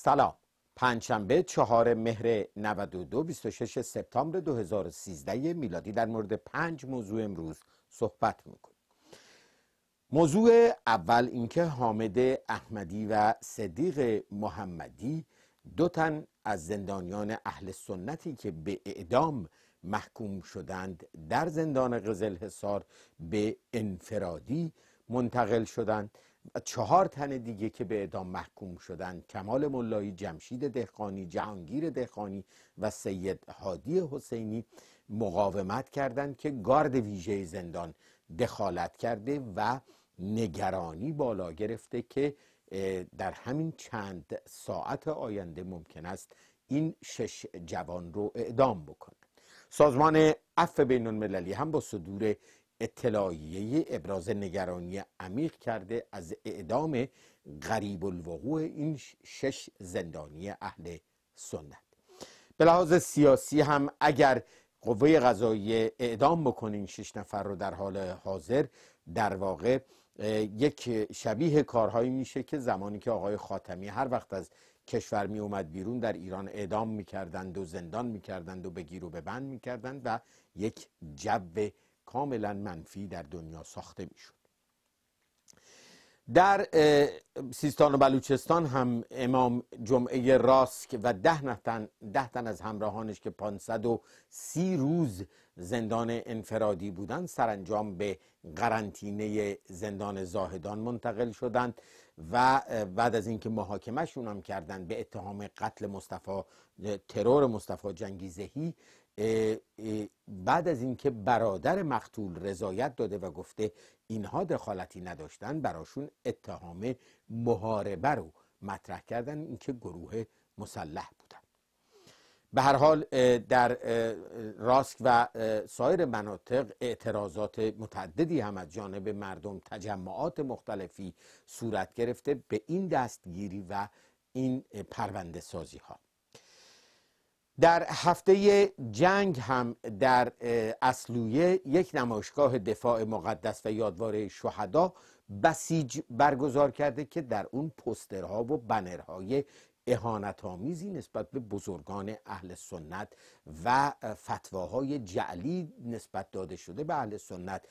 سلام پنجشنبه چهار مهر 92 26 سپتامبر 2013 میلادی در مورد پنج موضوع امروز صحبت میکنیم موضوع اول اینکه حامد احمدی و صدیق محمدی دو تن از زندانیان اهل سنتی که به اعدام محکوم شدند در زندان قزل حصار به انفرادی منتقل شدند چهار تن دیگه که به اعدام محکوم شدن کمال ملایی جمشید دهقانی جهانگیر دهقانی و سید هادی حسینی مقاومت کردند که گارد ویژه زندان دخالت کرده و نگرانی بالا گرفته که در همین چند ساعت آینده ممکن است این شش جوان رو اعدام بکنه سازمان اف بین هم با صدور اطلاعیه ابراز نگرانی عمیق کرده از اعدام غریب الوقوع این شش زندانی اهل سنت به لحاظ سیاسی هم اگر قوه قضایی اعدام بکنه این شش نفر رو در حال حاضر در واقع یک شبیه کارهایی میشه که زمانی که آقای خاتمی هر وقت از کشور می اومد بیرون در ایران اعدام میکردند و زندان میکردند و بگیر و بند میکردند و یک جو کاملا منفی در دنیا ساخته میشد در سیستان و بلوچستان هم امام جمعه راسک و ده تن, ده تن از همراهانش که 530 روز زندان انفرادی بودند سرانجام به قرنطینه زندان زاهدان منتقل شدند و بعد از اینکه محاکمهشون هم کردن به اتهام قتل مصطفی ترور مصطفی زهی بعد از اینکه برادر مقتول رضایت داده و گفته اینها دخالتی نداشتن براشون اتهام محاربه رو مطرح کردن اینکه گروه مسلح بود به هر حال در راسک و سایر مناطق اعتراضات متعددی هم از جانب مردم تجمعات مختلفی صورت گرفته به این دستگیری و این پرونده سازی ها در هفته جنگ هم در اسلویه یک نمایشگاه دفاع مقدس و یادواره شهدا بسیج برگزار کرده که در اون پوسترها و بنرهای اهانت آمیزی نسبت به بزرگان اهل سنت و فتواهای جعلی نسبت داده شده به اهل سنت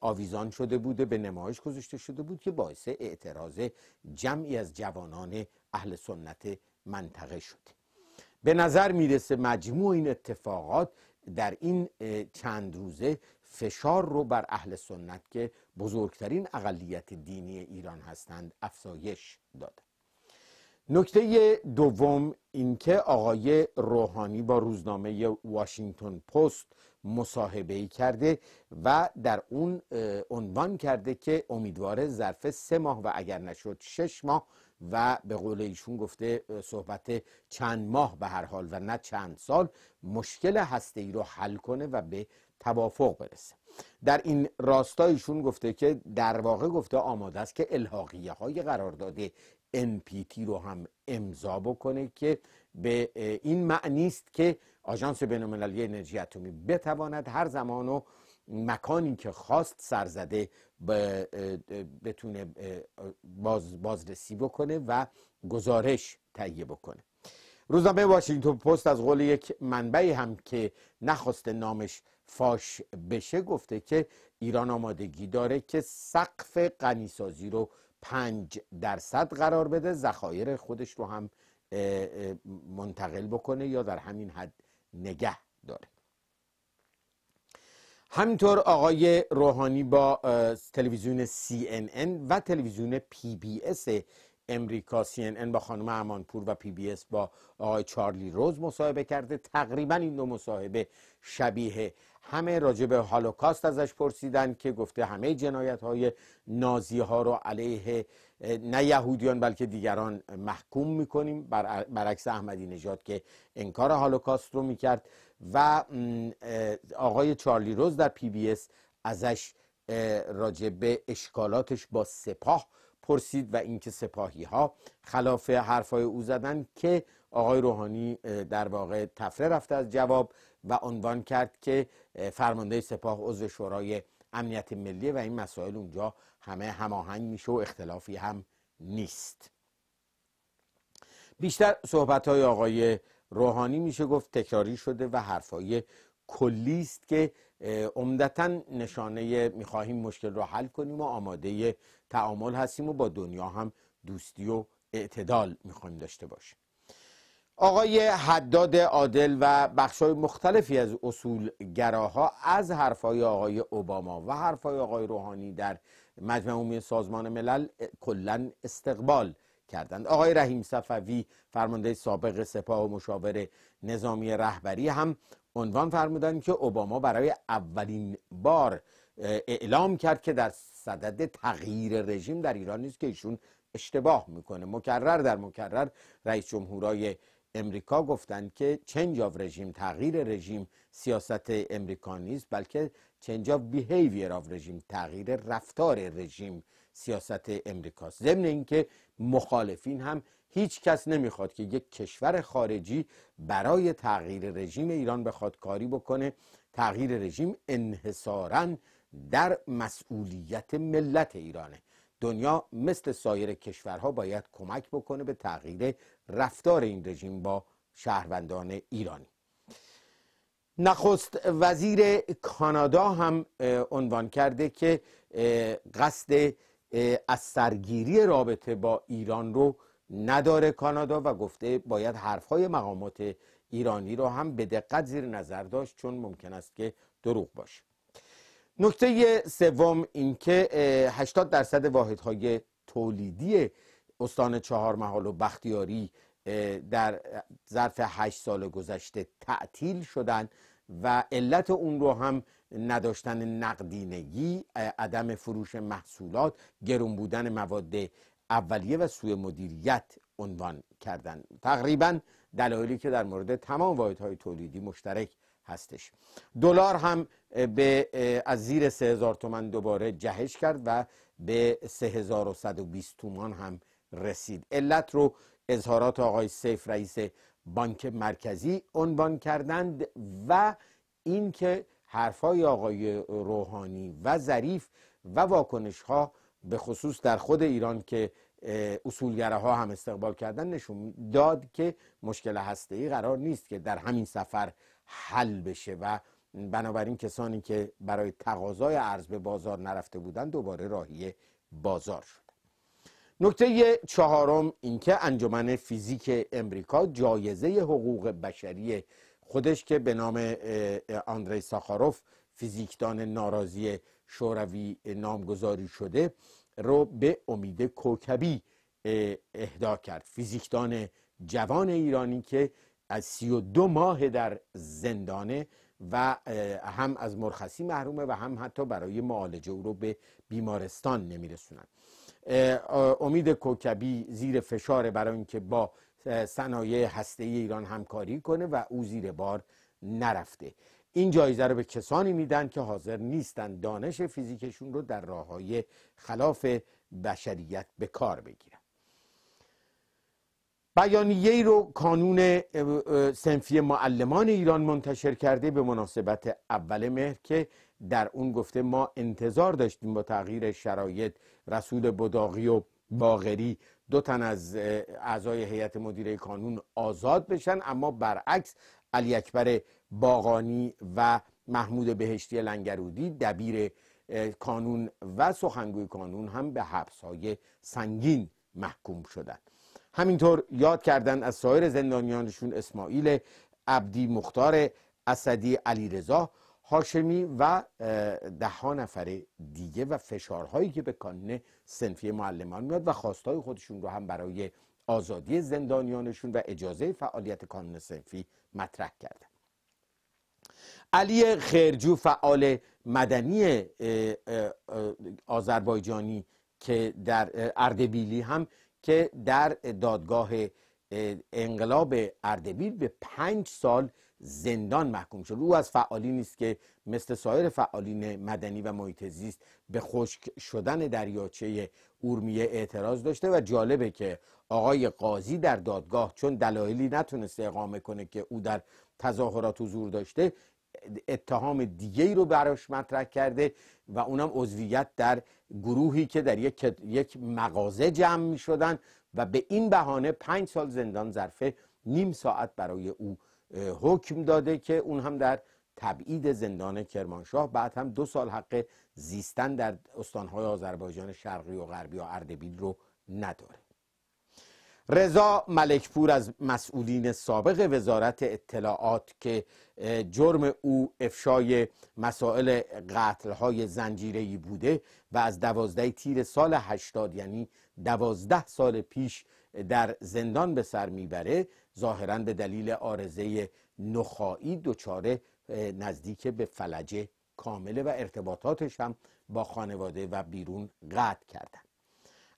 آویزان شده بوده به نمایش گذاشته شده بود که باعث اعتراض جمعی از جوانان اهل سنت منطقه شده به نظر میرسه مجموع این اتفاقات در این چند روزه فشار رو بر اهل سنت که بزرگترین اقلیت دینی ایران هستند افزایش داد. نکته دوم اینکه آقای روحانی با روزنامه واشنگتن پست مصاحبه ای کرده و در اون عنوان کرده که امیدواره ظرف سه ماه و اگر نشد شش ماه و به قول ایشون گفته صحبت چند ماه به هر حال و نه چند سال مشکل هسته ای رو حل کنه و به توافق برسه در این راستایشون گفته که در واقع گفته آماده است که الحاقیه های داده MPT رو هم امضا بکنه که به این معنی است که آژانس بین‌المللی انرژی اتمی بتواند هر زمان و مکانی که خواست سرزده بتونه باز بازرسی بکنه و گزارش تهیه بکنه روزنامه واشنگتن پست از قول یک منبعی هم که نخواست نامش فاش بشه گفته که ایران آمادگی داره که سقف غنیسازی رو پنج درصد قرار بده ذخایر خودش رو هم منتقل بکنه یا در همین حد نگه داره همینطور آقای روحانی با تلویزیون CNN و تلویزیون PBS امریکا سی این با خانم امانپور و پی بی اس با آقای چارلی روز مصاحبه کرده تقریبا این دو مصاحبه شبیه همه راجب هالوکاست ازش پرسیدن که گفته همه جنایت های نازی ها رو علیه نه یهودیان بلکه دیگران محکوم میکنیم برعکس احمدی نژاد که انکار هالوکاست رو میکرد و آقای چارلی روز در پی بی اس ازش راجب اشکالاتش با سپاه پرسید و اینکه سپاهی ها خلاف حرفای او زدن که آقای روحانی در واقع تفره رفته از جواب و عنوان کرد که فرمانده سپاه عضو شورای امنیت ملی و این مسائل اونجا همه هماهنگ میشه و اختلافی هم نیست بیشتر صحبت های آقای روحانی میشه گفت تکراری شده و حرفای کلی است که عمدتا نشانه میخواهیم مشکل را حل کنیم و آماده تعامل هستیم و با دنیا هم دوستی و اعتدال میخوایم داشته باشیم آقای حداد عادل و بخشای مختلفی از اصول اصولگراها از حرفای آقای اوباما و حرفهای آقای روحانی در مجمع عمومی سازمان ملل کلا استقبال کردند آقای رحیم صفوی فرمانده سابق سپاه و مشاور نظامی رهبری هم عنوان فرمودند که اوباما برای اولین بار اعلام کرد که در صدد تغییر رژیم در ایران نیست که ایشون اشتباه میکنه مکرر در مکرر رئیس جمهورای امریکا گفتند که چنج آف رژیم تغییر رژیم سیاست امریکا نیست بلکه چنج آف بیهیویر آف رژیم تغییر رفتار رژیم سیاست امریکاست ضمن اینکه مخالفین هم هیچ کس نمیخواد که یک کشور خارجی برای تغییر رژیم ایران بخواد کاری بکنه تغییر رژیم انحصارا در مسئولیت ملت ایرانه دنیا مثل سایر کشورها باید کمک بکنه به تغییر رفتار این رژیم با شهروندان ایرانی نخست وزیر کانادا هم عنوان کرده که قصد از سرگیری رابطه با ایران رو نداره کانادا و گفته باید حرفهای مقامات ایرانی رو هم به دقت زیر نظر داشت چون ممکن است که دروغ باشه نکته سوم اینکه 80 درصد واحدهای تولیدی استان چهار محال و بختیاری در ظرف 8 سال گذشته تعطیل شدند و علت اون رو هم نداشتن نقدینگی عدم فروش محصولات گرون بودن مواد اولیه و سوی مدیریت عنوان کردن تقریبا دلایلی که در مورد تمام واحدهای تولیدی مشترک هستش دلار هم به از زیر 3000 تومن دوباره جهش کرد و به 3120 تومان هم رسید علت رو اظهارات آقای سیف رئیس بانک مرکزی عنوان کردند و اینکه حرفهای آقای روحانی و ظریف و واکنش ها به خصوص در خود ایران که اصولگره ها هم استقبال کردن نشون داد که مشکل هسته ای قرار نیست که در همین سفر حل بشه و بنابراین کسانی که برای تقاضای ارز به بازار نرفته بودند دوباره راهی بازار شد نکته چهارم اینکه انجمن فیزیک امریکا جایزه حقوق بشری خودش که به نام آندری ساخاروف فیزیکدان ناراضی شوروی نامگذاری شده رو به امید کوکبی اهدا کرد فیزیکدان جوان ایرانی که از سی و دو ماه در زندانه و هم از مرخصی محرومه و هم حتی برای معالجه او رو به بیمارستان نمیرسونن امید کوکبی زیر فشار برای اینکه با صنایع هسته ایران همکاری کنه و او زیر بار نرفته این جایزه رو به کسانی میدن که حاضر نیستن دانش فیزیکشون رو در راه های خلاف بشریت به کار بگیرن بیانیه رو کانون سنفی معلمان ایران منتشر کرده به مناسبت اول مهر که در اون گفته ما انتظار داشتیم با تغییر شرایط رسول بداغی و باغری دو تن از اعضای هیئت مدیره کانون آزاد بشن اما برعکس علی اکبر باغانی و محمود بهشتی لنگرودی دبیر کانون و سخنگوی کانون هم به حبس سنگین محکوم شدند همینطور یاد کردن از سایر زندانیانشون اسماعیل عبدی مختار اسدی علیرضا هاشمی و ده نفر دیگه و فشارهایی که به کانون سنفی معلمان میاد و خواستای خودشون رو هم برای آزادی زندانیانشون و اجازه فعالیت کانون سنفی مطرح کردن علی خیرجو فعال مدنی آذربایجانی که در اردبیلی هم که در دادگاه انقلاب اردبیل به پنج سال زندان محکوم شد او از فعالی نیست که مثل سایر فعالین مدنی و محیط زیست به خشک شدن دریاچه اورمیه اعتراض داشته و جالبه که آقای قاضی در دادگاه چون دلایلی نتونسته اقامه کنه که او در تظاهرات حضور داشته اتهام دیگه رو براش مطرح کرده و اونم عضویت در گروهی که در یک, یک مغازه جمع می شدن و به این بهانه پنج سال زندان ظرف نیم ساعت برای او حکم داده که اون هم در تبعید زندان کرمانشاه بعد هم دو سال حق زیستن در استانهای آذربایجان شرقی و غربی و اردبیل رو نداره رضا ملکپور از مسئولین سابق وزارت اطلاعات که جرم او افشای مسائل قتلهای زنجیری بوده و از دوازده تیر سال 80 یعنی دوازده سال پیش در زندان به سر میبره ظاهرا به دلیل آرزه نخایی دچار نزدیک به فلجه کامله و ارتباطاتش هم با خانواده و بیرون قطع کردن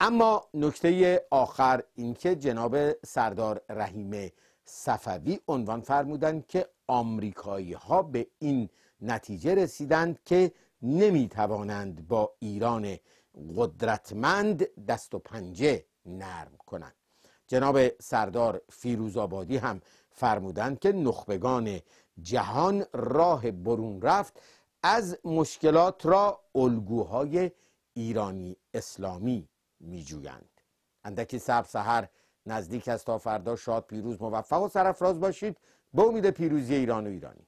اما نکته آخر اینکه جناب سردار رحیم صفوی عنوان فرمودند که آمریکایی ها به این نتیجه رسیدند که نمی توانند با ایران قدرتمند دست و پنجه نرم کنند جناب سردار فیروز آبادی هم فرمودند که نخبگان جهان راه برون رفت از مشکلات را الگوهای ایرانی اسلامی میجویند اندکی صبر سهر نزدیک است تا فردا شاد پیروز موفق و سرفراز باشید به امید پیروزی ایران و ایرانی